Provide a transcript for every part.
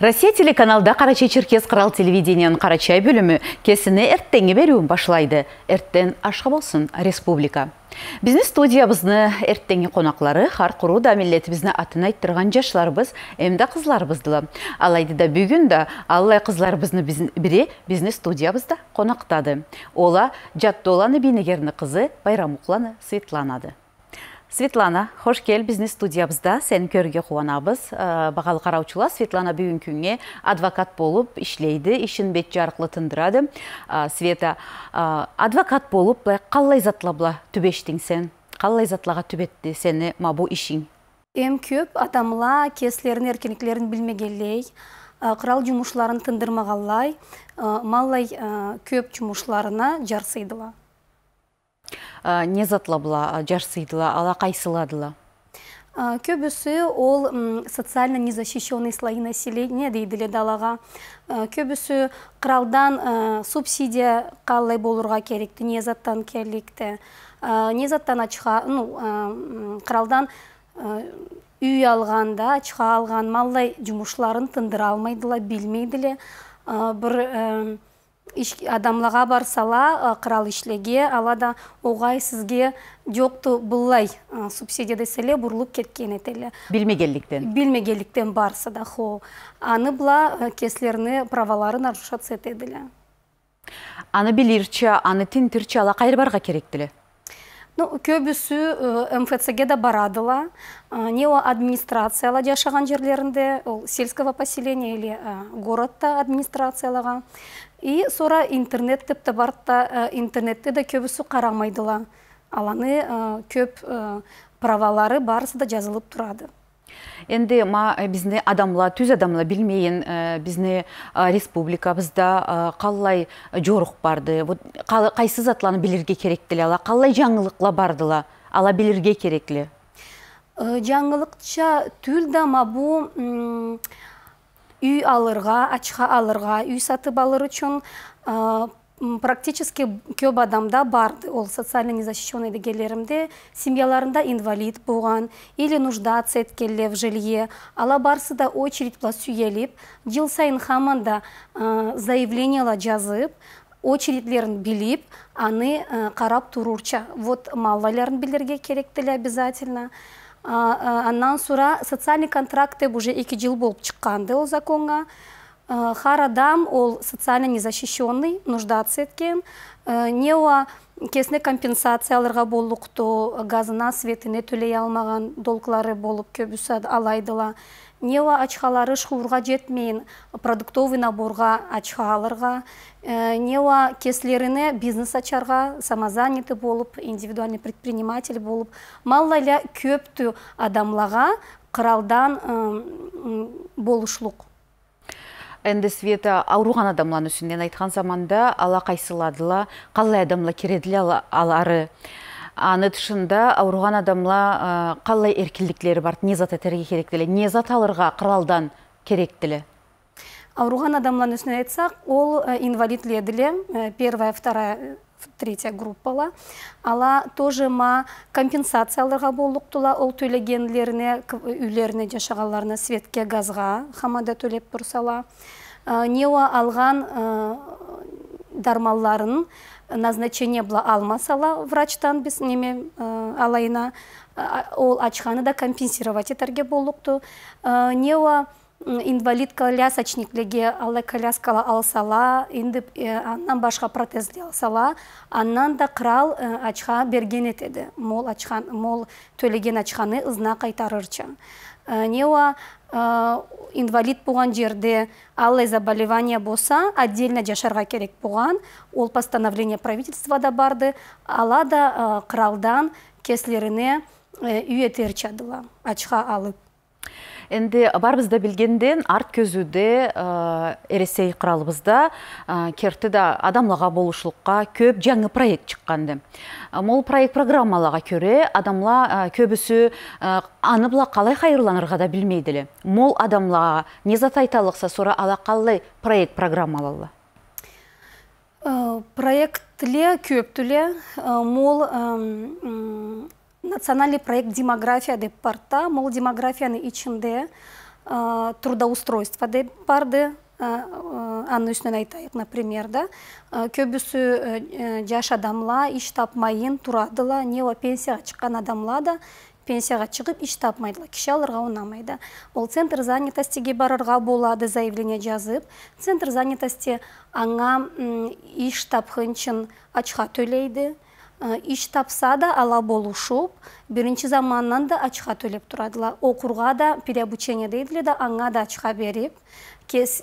Россия телеканалда Қарачай Черкес қырал телевидениянын Қарачай бөлімі кесіні әрттенге беруін башылайды. Әрттен ашқа болсын республика. Бізнес-студия студиябызны әрттенге қонақлары қар да да милетімізді атын айттырған жашларыбыз, әмді қызларыбыздылы. Алайды да бүгін да аллай қызларыбызны бірі бізнес-студия студиябызда қонақтады. Ола жаттоланы бейнегеріні қызы Байрамуқланы Светланады. Светлана, хош кел бизнес студиябызда, сен көрге қуанабыз. Ә, бағалы қараучыла Светлана бүгін күнге адвокат болып ішлейді, ішін бет жарқылы тындырады. Ә, Света, ә, адвокат болып, қалай затлабыла түбештің сен? Қалай затлаға түбетті сені мабу ішің? Эм көп адамла кеслерін, әркеніклерін білмегелей, құрал жұмышларын тындырмағалай, малай көп жұмышларына жарсыйдыла. Э, не затлабла жарсыйдыла ала кайсыладыла э, көбісі ол социально незащищенный слои населения дейді далаға э, көбісі кралдан субсидия қалай болурга керек не заттан керекті не заттан ну кралдан үй алғанда ачқа алған малдай жұмышларын тындыра алмайдыла білмейділе бір адамлаға барсала қырал ишлеге алада оғай сізге жоқты бұлай субсидия деселе бұрылып кеткен етелі билмегендиктен билмегендиктен барса да хо аны бұла праваларын правалары нарушаться эле аны билирчи аны тинтирчи ала қайыр барға керектілі Ну, көбісі МФЦге да барадыла. не администрацияла жашаған жерлерінде, ол сельского поселения или городта администрациялаға и сора интернет деп те э, де да интернетте да көбүсү аланы э, көп э, правалары барысы да жазылып тұрады. енді ма бізне адамла түз адамла білмейін ә, бізне республикабызда қалай жорық барды вот қайсы затланы білерге керектіле ала қалай жаңылықла бардыла ала білерге керекле Жаңылықша түл ма, бұл үй алырға, ачқа алырға, үй сатып алыр үшін практически көп адамда барды ол социально незащищенный дегелерімде семьяларында инвалид болған или нуждаться еткенлер в жилье ала барсы да очередь былай сүйеліп жыл сайын хаманда жазып очередлерін біліп, аны қарап турурча. вот малаларын білерге керек обязательно андан сура социальный контракт деп уже эки жыл болуп чыкканд ал законго ар адам ол социально незащищенный нуждаться эткен не кесине компенсацияларга болуктуу газына светине төлөй алмаган долглары болуп көбүсү алайдыла нева ачхалары шхурга жетмейін продуктовый наборга ачхаларга э, нева кеслерине бизнес ачарга самозанятый болып, индивидуальный предприниматель болып, малла эле адамлаға адамларга кыралдан э, болушлук энди света ауруған адамлардын үстүнөн айткан заманда ала қайсыладыла, калай адамла кередиле алары аны тышында ауырған адамла қалай еркелдіктілері бар, не зат этерге керек не зат алырга қыралдан керек ауырған адамлардын үшін айтсақ, ол инвалидлер первая вторая третья группала ала тоже ма компенсацияларға болуқтыла, ол төлегенлеріне, үйлеріне дешағаларына, светке газға, хамада төлеп турсала Неуа алған дармаларын э, назначение бұла алмасала врачтан біз неме э, алайына э, ол ачқаны да компенсировать етерге болуқты ол инвалид колясочниклерге алай коляскала алсала инді аннан башқа протезді алсала аннан да қырал ачха берген етеді мол мол төлеген ачханы ызна кайтарырча Э, нева э, инвалид болған жерде алай заболевание болса отдельно жашарға керек болған ол постановление да барды алада қыралдан э, кеслеріне үйетер чадыла ачқа алып енді барбызда билгенден арт көзүдө э, эресей кыралыбызда э, керті да адамлаға болушылыққа көп жаңы проект шыққанды. Э, мол проект программаларга көре, адамлар көбісі аны қалай қалай қайырланырға да білмейділі. мол адамлаға не зат айталықса ала проект программаларла проект ле көп мол национальный проект демография департа мол демографияны ичинде ә, э, трудоустройство деп барды анын үстүнөн например да э, көбүсү жаш э, адамла іш тапмайын турадыла неба пенсияға чыккан адамла да пенсияға чыгып иш тапмайдыла киши аларга ол центр занятостиге барыға болады заявление жазып центр занятости аңа иш тапкынчын ачка төлейді, Э, иш тапса да ала болушуп биринчи заманнан да ачка төлөп турадылар окууга да переобучение дейт эле да аңа да ачка берип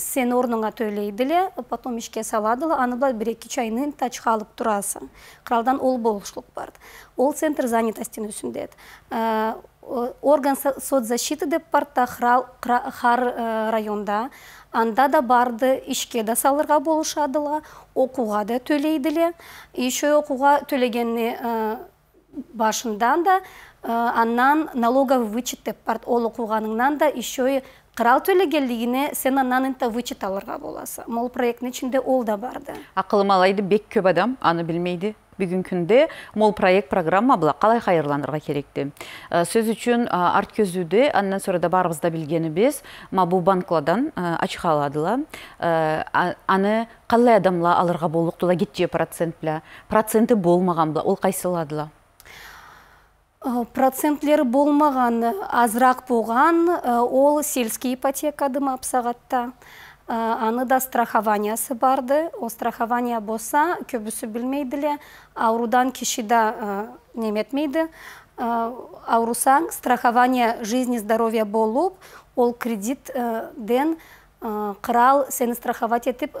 сен орнуңа төлөйт эле потом ишке салат эле аны бир эки ачка алып турасың кыралдан ол болушылық бар ол центр занятостинин үстүндө э, орган соцзащиты деп бар э, районда анда да барды ишке да салырга болушадыла оқуға да төлейділе. еще оқуға төлегені ә, башындан да ә, аннан налоговый вычеттеп деп бар ол оқуғаныңнан да еще қырал төлегендігіне сен анан та вычет алырға боласы. Мол проекттин ичинде ол да барды Ақылымалайды алайды бек көп адам аны білмейді? бүгін күнде мол проект программа бұла қалай қайырландырға керекті ә, сөз үшін ә, арт көзуде андан сұрада барыбызда білгені ма бұл банкладан ә, аладыла. аны қалай адамла алырға болуктула кетче процент біла проценті болмаған ол қайсыладыла процентлері болмаған азрақ болған ол сельский ипотека дымапсағатта аны да страхованиясы барды О страхования болса көбісі білмейді ле аурудан киши да неметмейді Аурусан страхование жизни здоровья болып ол ден қырал сені страховать етіп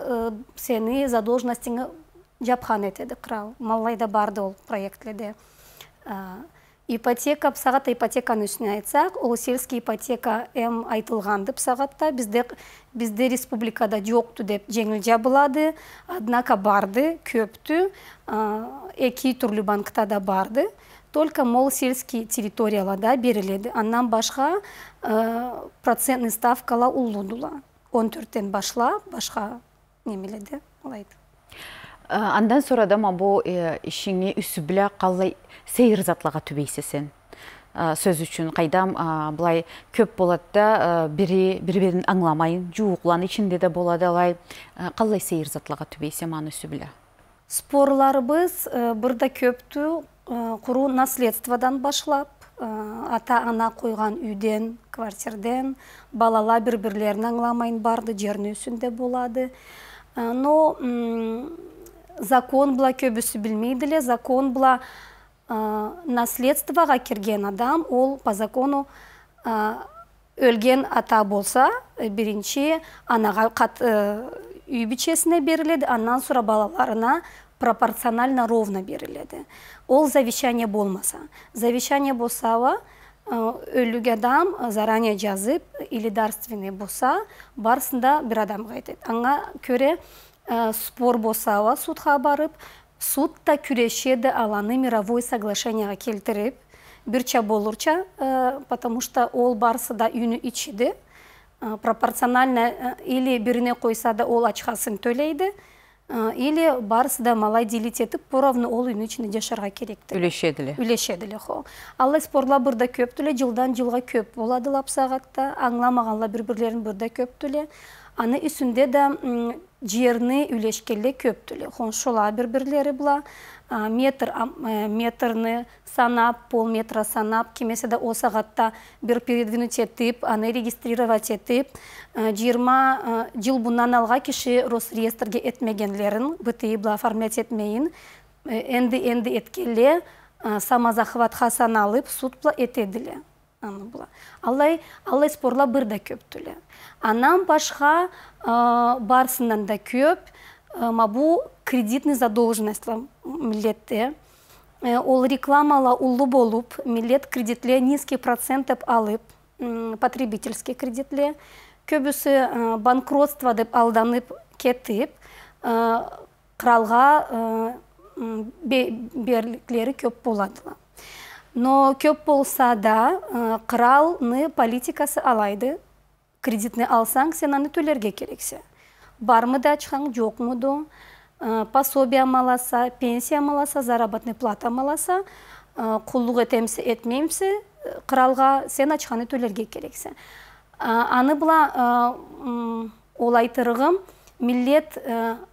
сені задолжнастыңы жапқан етеді қырал малайда барды ол проектілерде ипотека псағатта ипотеканың үстіне айтсақ ол сельский ипотека м айтылғанды сағатта бізде бізде республикада жоқты деп жеңіл жабылады однако барды көптү екі түрлі банкта да барды только мол сельский территорияларда беріледі аннан башқа ә, процентный ставкала улудула он төрттен башла, башқа немеледі, олайды. Э, андан сорадам або э, ишиңе үсүбүлө калай сейр затлага түбейсесен э, сөз үшін қайдам, былай көп болот да бири бири бирин аңламайын жууклан ичинде да болот алай калай сейир затлага түбейсем аны үсүбүлө спорларыбыз көптү наследстводан башлап ата ана қойған үйден квартирден балала бір-бірлерін аңламайын барды жердин болады но закон бұла көбісі білмейді ле закон бұла ә, наследствоға адам ол па закону өлген ата болса бірінші анаға қат, ә, үй бичесіне беріледі аннан сұра балаларына пропорционально ровно беріледі ол завещание болмаса завещание болса э, өлігі адам заранее жазып или дарственный болса барысында бір адамға айтады аңа көре Э, спор босауа судға барып судта күрешеді аланы мировой соглашенияға келтіріп бірча болурча э, потому что ол барсы да үйіні ішіді э, пропорционально или біріне қойса да ол ачкасын төлейді или барысы да малай делить етіп поровну ол үйнүн ичинде жашарга керекти үлешет эле эле хо ал спорла бұрда көп жылдан жылға көп болады лапсагатта аңламаганлар бирлерин бирде көп Аны үсінде де жеріні үлешкелі көптілі. Хоншула бір-бірлері бұла. Метр, э, метрны санап, пол метра санап, кемесе де осы ғатта бір передвинуть етіп, аны регистрировать етіп, 20 э, э, жыл бұнан алға кіші Росреестрге әтмегенлерін бұты бұла формат етмейін, энди-энди еткелі, алып, сұт сұтпла етеділі аны алай алай спорла бір да көп түлі. анан башка да көп мабу кредитный задолженность милетте э, ол рекламала улы болып милет кредитле низкий процент алып потребительский кредитле көбісі э, банкротство деп алданып кетіп қыралға э, берліклері көп болады но көп болса да э, қыралны политикасы алайды кредитны алсаң сен аны төлерге керексе. бармы да жоқмыды, жокму да э, пособие маласа пенсия амаласа, заработный плата амаласа, э, құлдық етемсі етмеймсі қыралға сен ачканы төлерге керексе. аны бұла ол айтырығым милет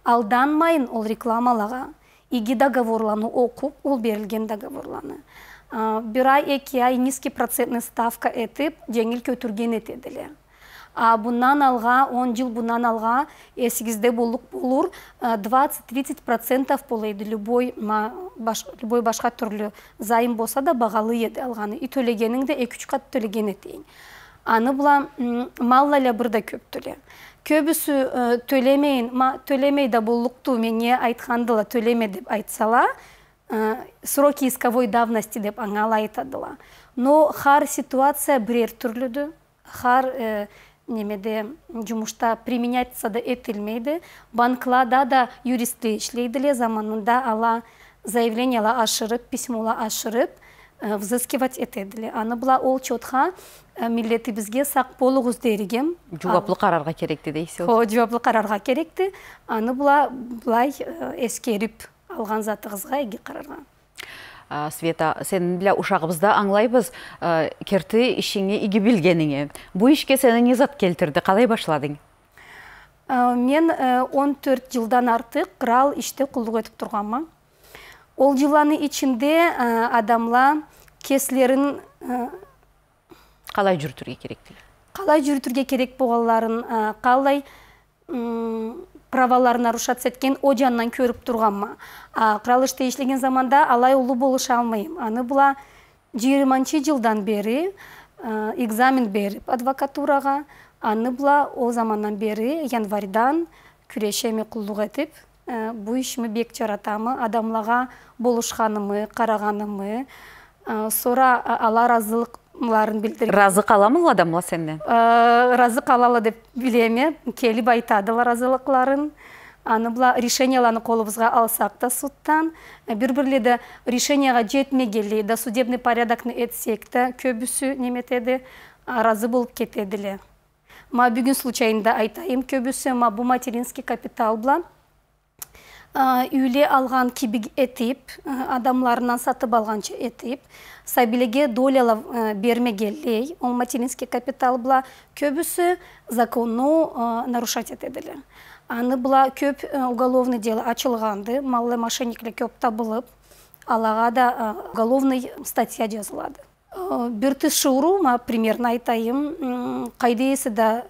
алданмайын ол рекламалаға иги договорланы оқып ол берілген договорланы бир ай эки ай низкий процентный ставка этип жеңил көтүргөн этеди деле а бундан алга он жыл бундан алга эсиңизде болур двадцать тридцать процентов болот любой любой башка түрлүү займ болсо да эди алганы и төлөгөнүңдү эки үч кат төлөгөн тең аны була көп деле көбүсү төлөмейн э, төлөмөй да боллукту мене айткандыла төлөмө деп айтсала Э, сроки исковой давности деп аңалай айтадыла но хар ситуация бірер түрлүдү хар э, немеде жумушта применяться да этилмейди банклада да юристтер ішлейділе заманында ала ала ашырып письмола ашырып э, взыскивать этеди эле аны була ол чотқа милдетибизге сак болуңуз болуғыз жооплу карарга керекти дейсиз ооба қарарға керекти аны була былай эскерип алған затығызға эге карарга света сен біля ушагыбызда аңлайбыз керті ішіңе иги билгениңе бул ишке сени не зат келтірді? Қалай башладың мен 14 жылдан артық крал іште кулдук этип турганмын ол жыланы ішінде адамла кеслерін қалай жүртүрге керек қалай жүртүрге керек болғанларын қалай праваларын арушат сәткен о жаннан көріп ма кыралыш тииштеген заманда алай ұлы болуша алмайым. аны бұла жыйырманчы жылдан бері экзамен беріп адвокатураға, аны бұла о замандан бері январдан күрешеме кулдук этип бул ишими бек жаратамы адамлаға болушканымы қарағанымы сора алар разылық мыларын билдирген Разы адам адамла сенден э, Разы калалы деп келіп келип айтадылы разылықларын, аны бұла решенияларны колубузга алсак да суттан бир э, бирле решенияға решенияга жетмегенли да судебный порядокну этсек да көбүсү неметеди ыраазы болуп кетет ма бүгін случайында айтайын көбісі, ма бул материнский капитал бұла, Э, үйле алған кебіг әтіп, э, адамларынан сатып алғанча этип сабилеге доля э, бермегелей ол материнский капитал бұла көбісі закону нарушат етеділі аны бұла көп уголовный дело ачылғанды малы мошенниклер көп табылып алаға да уголовный статья жазылады биртис шоурума примерно айтайым есі да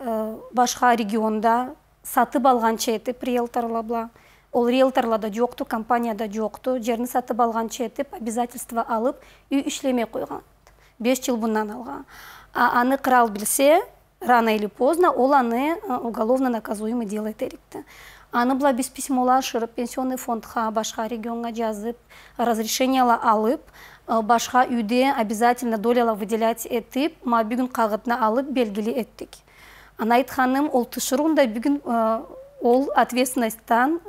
башқа регионда сатып алғанча әтіп, риелтарыла бұла ол риэлторлада жоқту компанияда жоқты жерін сатып алған етіп обязательство алып үй үшлеме қойған Бес жыл бұнан алған а аны қырал білсе рано или поздно ол аны уголовно наказуемый делай тәрікті. аны бұла без шырып пенсионный фондқа башқа регионға жазып разрешениела алып башқа үйде обязательно доляла выделять етіп ма бүгін қағытына алып белгілі еттік ана айтқаным ол тұшыруында бүгін ол ответственностьтан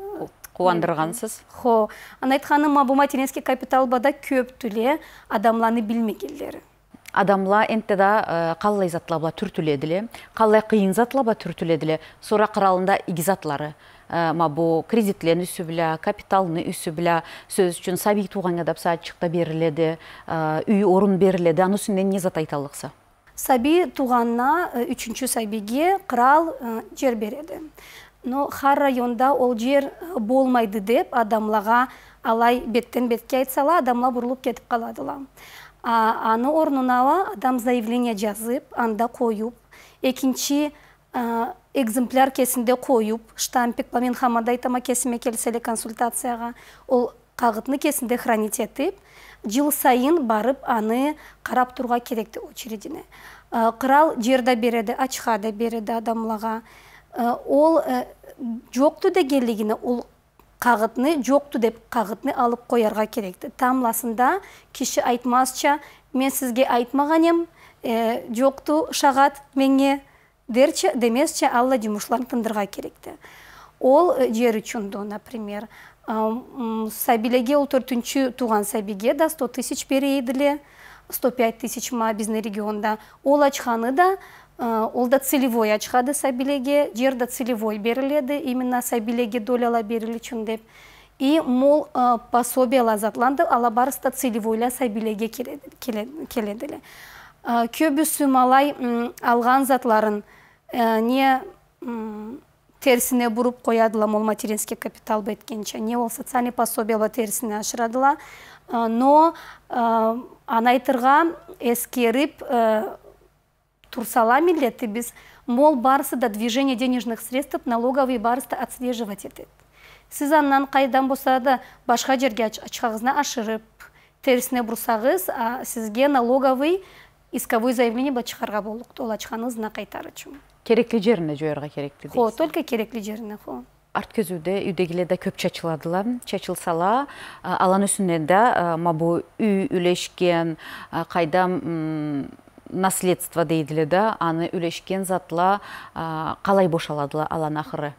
қуандырғансыз хо анайт ханым бұл материнский капитал бада көп түле адамланы білмегендері адамла энте да э, қалай затлар түр түледіле қалай қиын затлар ба түледіле сора қыралында иги затлары э, мабу кредитлерни үсі биля капиталны үсі сөз үшін сабий тууганга да саатчыкта беріледі, э, үй орын беріледі, анын үстүнөн эмне зат айта саби туғанына үшінші сабиге қырал жер береді но хар районда ол жер э, болмайды деп адамлаға алай беттен бетке айтсала адамла бұрылып кетіп қаладыла аны орнына адам заявление жазып анда қойып экинчи экземпляр кесінде қойып штампик мен хамада айтама кесіме келсе консультацияға ол қағытны кесінде хранить етіп жыл сайын барып аны қарап тұрға керекті очередіне э, қырал жерда береді ачха да береді адамлаға Э, ол э, жокту дегенлигине ул кагытны жокту деп кагытны алып коярга керек тамласында киши айтмасча мен сизге айтмаган эм э, жокту шагат менге дерчи демесчи ала жумуштарын тындырга керекти ол жер үчунду например сабилеге ол төртүнчү тууган сабиге да сто тысяч беред эле сто пять тысяч ма биздин регионда ол ачканы да Э, ол да целевой ачығады сабилеге, жер целевой беріледі именно сәбилеге доляла берілі үшін деп и мол э, пособие лазатланды ала та целевойла сәбилеге келеді э, көбісі малай алған затларын не терісіне бұрып қоядыла мол материнский капитал беткенше не ол социальный пособиела терісіне ашырадыла но анайтырға ескеріп турсала милеты біз мол барысы да движение денежных средств налоговый барста отслеживать етеді сіз аннан қайдан болса да башқа жерге ачкагызны ашырып терісіне бұрсағыз а сізге налоговый исковой заявление чыгарга болот ол на кайтарып үчүн керекли жерине жоерга дейсі? хо только керекли жерине хо арт көзуде, да көп чачыладылар чачылсала алан үстүнөн да мабу үй үлешкен қайдам наследство дейділі да аны үлешкен затла қалай бошалады алан ақыры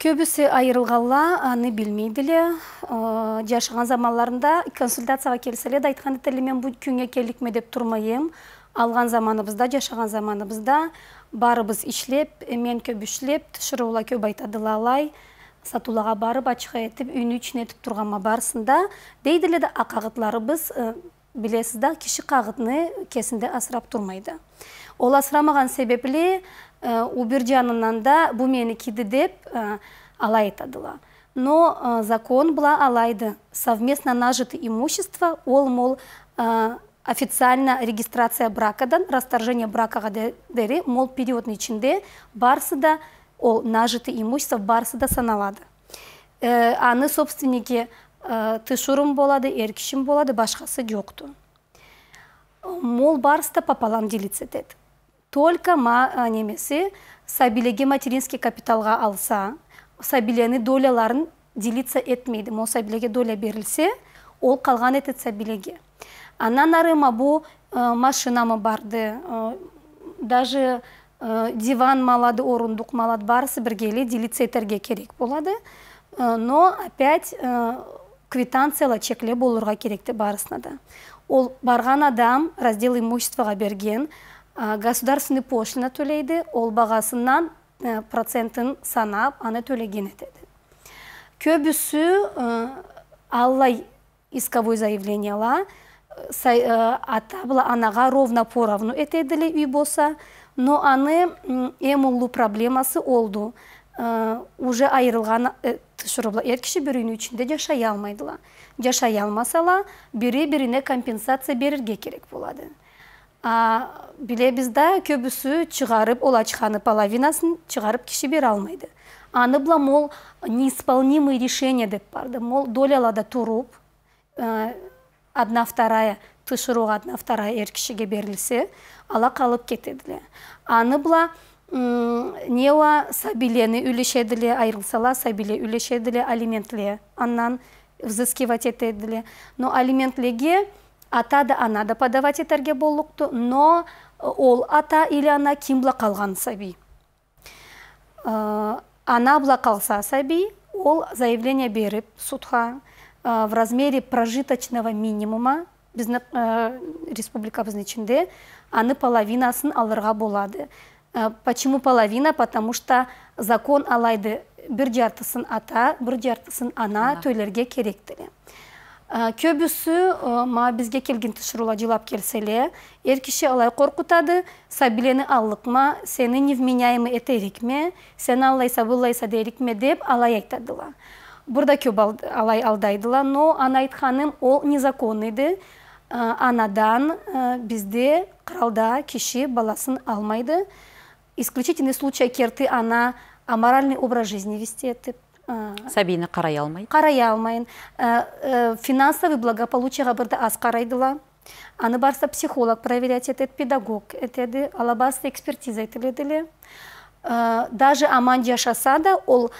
көбісі айырылғанла аны білмейділе Жашыған жашаған заманларында консультацияға келселеді айтқан тілі мен бұл күнге келікме деп тұрмайым алған заманыбызда жашаған заманыбызда барыбыз ішлеп, мен көп ішлеп тышырыула көп алай сатулаға барып ачықа етіп үйіні үчін етіп тұрғанма барысында дейділеді ақағытларыбыз білесіз да киши қағытыны кесінде асырап тұрмайды. ол асырамаған себепілі, у бир жанынан да мені кеді деп алай тадыла. но e, закон бұла алайды совместно нажитый имущество ол мол e, официально регистрация бракадан расторжение бракаға дәрі, мол периодны ичинде барсы да ол нажыты имущество барсы да саналады э, аны собственники Э, тышурум болады эркишим болады башкасы жокту э, мол барыста пополам делиться этет только ма э, немеси сабилеге материнский капиталға алса сабилени доляларын делиться этмейді мол сабилеге доля берілсе, ол қалған этет сабилеге анан ары машинамы барды даже диван малады орындық малады барысы біргелі эле делиться этерге керек болады но опять квитанцияла чекле болырға керекті барысынады. ол барған адам раздел имуществаға берген государственный пошлина төлейді ол бағасынан процентін санап аны төлеген етеді көбісі аллай исковой заявленияла, атабыла анаға ровно поравну етеділі үй болса но аны эмуллу проблемасы олды уже айырылған тышырып әркіші киши бирүүнүн ичинде жашай алмайдыла жашай алмасала бірі-біріне компенсация берірге керек болады билебиз көбісі чығарып ол ачқаны половинасын чығарып кіші бер алмайды аны була мол неисполнимый решение деп барды. мол доляларда туруп э, одна вторая тышырууга одна вторая эр кишиге ала қалып кетеді. аны була нева сабилени үлешеділе айрылсала сабиле үлешеділе алиментле аннан взыскивать етеділе но алиментлеге ата да ана да подавать етерге болукту но э, ол ата или ана ким була калган саби э, ана була калса саби ол заявление берип судха э, в размере прожиточного минимума республика республикабыздын ичинде аны половинасын алырга болады Э, почему половина? Потому что закон алайды бір жартысын ата, бір жартысын ана төлерге керек э, Көбісі э, ма бізге келген тұшырула жылап келселе, ер кіші алай қорқытады, сабилені аллықма, сені невменяемы әтерекме, сен аллайса бұлайса ме деп алай айтадыла. Burada алай алдайдыла, но но Anait ол o nizakonuydu. анадан бізде қыралда кеші баласын алмайды исключительный случай керты ана аморальный образ жизни вести это сәбиіні қарай алмай қарай алмайын э, э, финансовый благополучияға бірді аз қарайдыла аны барса психолог проверять етеді педагог етеді ала барса экспертиза етіледі э, даже аман жашаса да ол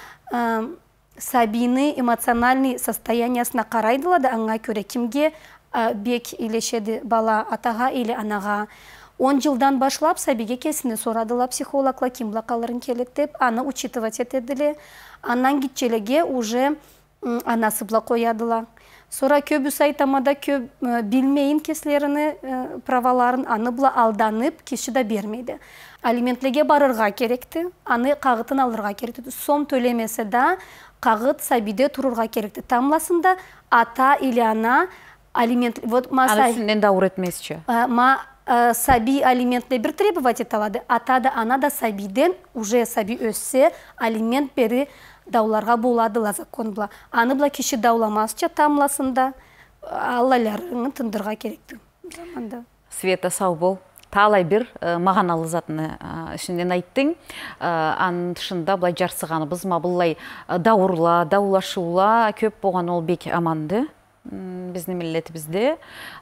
сабины эмоциональный состояниясына қарайдыла да аңа көре кімге бек илешеді бала атаға или анаға 10 жылдан башлап сабиге кесіні сұрадыла психологла кимла қалырын келеттеп, аны учитывать етеділі. Аннан кетчелеге уже анасы бұла қоядыла. Сора көбі сайтамада тамада көп білмейін кеслеріні, праваларын аны алданып, кеші да бермейді. Алиментлеге барырға керекті, аны қағытын алырға керекті. Сом төлемесі да қағыт сабиде тұрырға керекті. Тамласында ата или ана алимент... да Э, саби алиментті бір требовать еталады ата да ана да сабиден уже саби өссе алимент бері дауларға боладыла закон бұла аны бұла киши дауламасча тамласында э, аллаларыңы тындырға керекті заманда света сау бол талай бір э, маған затыны ішінен айттың бұлай жарсығаны біз ма бұлай дауырла даулашула көп болған ол бек аманды біздің милletибизде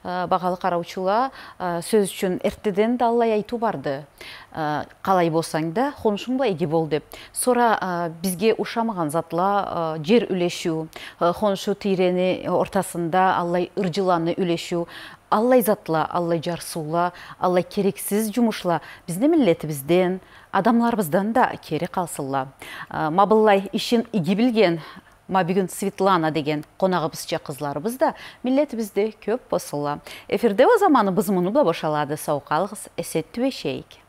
бағалы қараучыла сөз үшін эртеден да аллай айту барды қалай болсаң да конушуңда еге бол деп сора бізге ушамаган затла жер үлешү қоншу тирені ортасында аллай ыржыланы үлешү аллай затла аллай жарсула аллай керексиз жумушла биздин адамлар адамларыбыздан да кери қалсылла. мабыллай ішін иги білген ма бүгін светлана деген қонағыбызче қызларыбыз да бізді көп босылы. эфирде о біз мұны да бошалады сау калгыз эсет